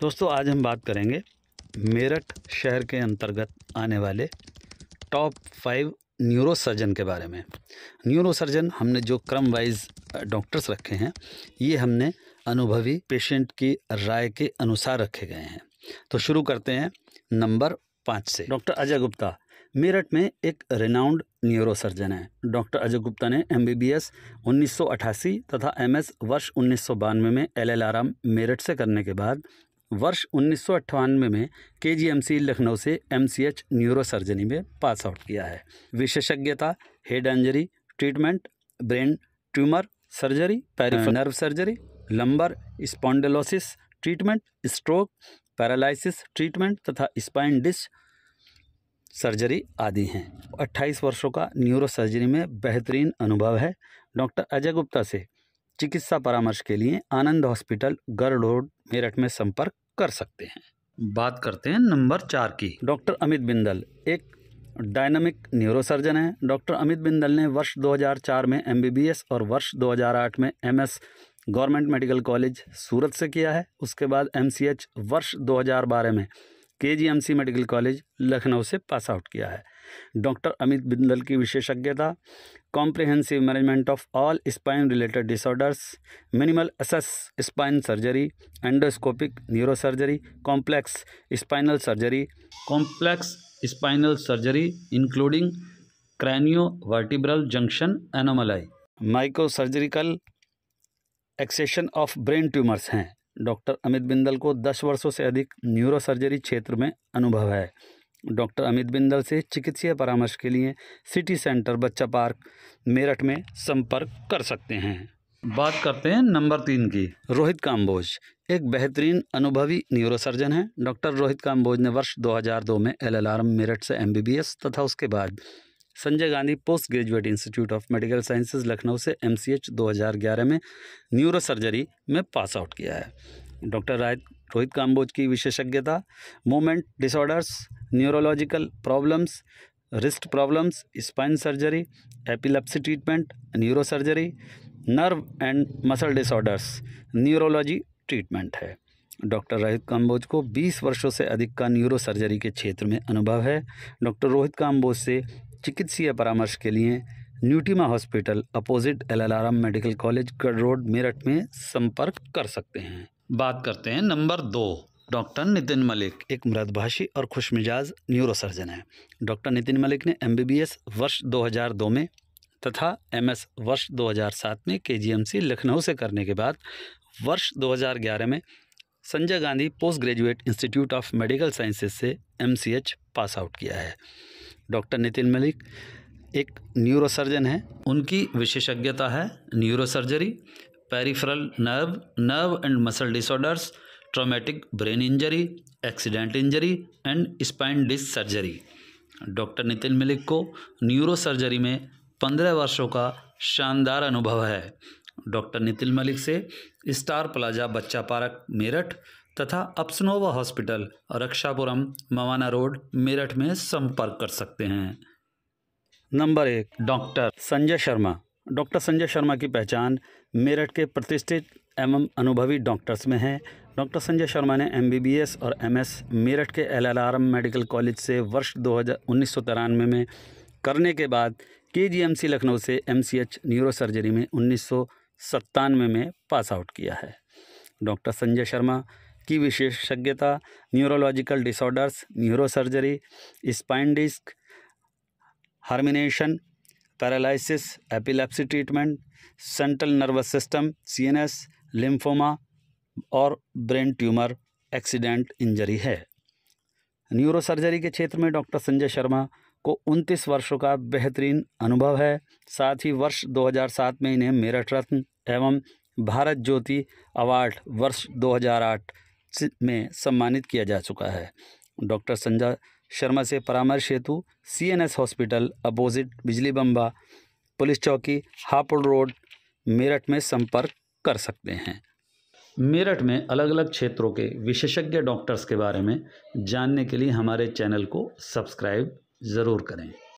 दोस्तों आज हम बात करेंगे मेरठ शहर के अंतर्गत आने वाले टॉप फाइव न्यूरो सर्जन के बारे में न्यूरो सर्जन हमने जो क्रम वाइज डॉक्टर्स रखे हैं ये हमने अनुभवी पेशेंट की राय के अनुसार रखे गए हैं तो शुरू करते हैं नंबर पाँच से डॉक्टर अजय गुप्ता मेरठ में एक रेनाउंड न्यूरो सर्जन है डॉक्टर अजय गुप्ता ने एम बी बी एस उन्नीस तथा एम एस वर्ष उन्नीस में एल एल आर मेरठ से करने के बाद वर्ष उन्नीस में के लखनऊ से एम न्यूरो सर्जरी में पास आउट किया है विशेषज्ञता head injury treatment brain tumour surgery peripheral nerve surgery lumbar spondylosis treatment stroke paralysis treatment तथा स्पाइन डिस्क सर्जरी आदि हैं 28 वर्षों का न्यूरो सर्जरी में बेहतरीन अनुभव है डॉक्टर अजय गुप्ता से चिकित्सा परामर्श के लिए आनंद हॉस्पिटल गढ़ रोड मेरठ में संपर्क कर सकते हैं बात करते हैं नंबर चार की डॉक्टर अमित बिंदल एक डायनामिक न्यूरोसर्जन है डॉक्टर अमित बिंदल ने वर्ष 2004 में एमबीबीएस और वर्ष 2008 में MS government medical college Surat से किया है उसके बाद एमसीएच वर्ष 2012 में केजीएमसी मेडिकल कॉलेज लखनऊ से पास आउट किया है डॉक्टर अमित बिंदल की विशेषज्ञता comprehensive management of all spine related disorders minimal access spine surgery endoscopic neuro surgery complex spinal surgery complex spinal surgery including cranio vertebral junction anomaly micro surgical excision of brain tumours हैं doctor Amit Bindal को 10 वर्षों से अधिक neuro surgery क्षेत्र में अनुभव है doctor Amit Bindal से चिकित्सीय परामर्श के लिए city centre Bachcha park Meerut में संपर्क कर सकते हैं बात करते हैं नंबर तीन की रोहित काम्बोज एक बेहतरीन अनुभवी न्यूरोसर्जन हैं डॉक्टर रोहित काम्बोज ने वर्ष 2002 में एल मेरठ से एम तथा उसके बाद Sanjay Gandhi post graduate institute of medical sciences Lucknow से एम 2011 में न्यूरो में पास आउट किया है डॉक्टर राय रोहित काम्बोज की विशेषज्ञता movement disorders neurological problems wrist problems spine surgery epilepsy treatment neuro surgery nerve and muscle disorders neurology treatment है डॉक्टर रोहित काम्बोज को 20 वर्षों से अधिक का न्यूरो सर्जरी के क्षेत्र में अनुभव है डॉक्टर रोहित काम्बोज से चिकित्सीय परामर्श के लिए Nutema hospital opposite L medical college Garh road Meerut में संपर्क कर सकते हैं बात करते हैं नंबर दो डॉक्टर नितिन मलिक एक मृदभाषी और खुशमिजाज न्यूरोसर्जन है डॉक्टर नितिन मलिक ने एम वर्ष 2002 में तथा एम वर्ष 2007 में के लखनऊ से करने के बाद वर्ष 2011 में Sanjay Gandhi post graduate institute of medical sciences से एम पास आउट किया है डॉक्टर नितिन मलिक एक न्यूरोसर्जन है उनकी विशेषज्ञता है neurosurgery peripheral nerve nerve and muscle disorders traumatic brain injury accident injury and spine disc surgery doctor Nitin Malik को न्यूरो सर्जरी में पंद्रह वर्षों का शानदार अनुभव है डॉक्टर नितिन मलिक से star plaza Bachcha park Meerut तथा अप्सनोवा हॉस्पिटल रक्षापुरम मवाना रोड मेरठ में संपर्क कर सकते हैं नंबर एक डॉक्टर संजय शर्मा डॉक्टर संजय शर्मा की पहचान मेरठ के प्रतिष्ठित एवं अनुभवी डॉक्टर्स में है डॉक्टर संजय शर्मा ने एमबीबीएस और एमएस मेरठ के एलएलआरएम मेडिकल कॉलेज से वर्ष दो हज़ार में करने के बाद केजीएमसी लखनऊ से एमसीएच न्यूरोसर्जरी में उन्नीस में पास आउट किया है डॉक्टर संजय शर्मा की विशेषज्ञता neurological disorders neurosurgery spine disc herniation paralysis epilepsy treatment central nervous system CNS lymphoma और ब्रेन ट्यूमर एक्सीडेंट इंजरी है न्यूरोसर्जरी के क्षेत्र में डॉक्टर संजय शर्मा को 29 वर्षों का बेहतरीन अनुभव है साथ ही वर्ष 2007 में इन्हें मेरठ रत्न एवं भारत ज्योति अवार्ड वर्ष 2008 में सम्मानित किया जा चुका है डॉक्टर संजय शर्मा से परामर्श हेतु सीएनएस हॉस्पिटल अपोजिट बिजली बम्बा पुलिस चौकी हापुड़ रोड मेरठ में संपर्क कर सकते हैं मेरठ में अलग अलग क्षेत्रों के विशेषज्ञ डॉक्टर्स के बारे में जानने के लिए हमारे चैनल को सब्सक्राइब ज़रूर करें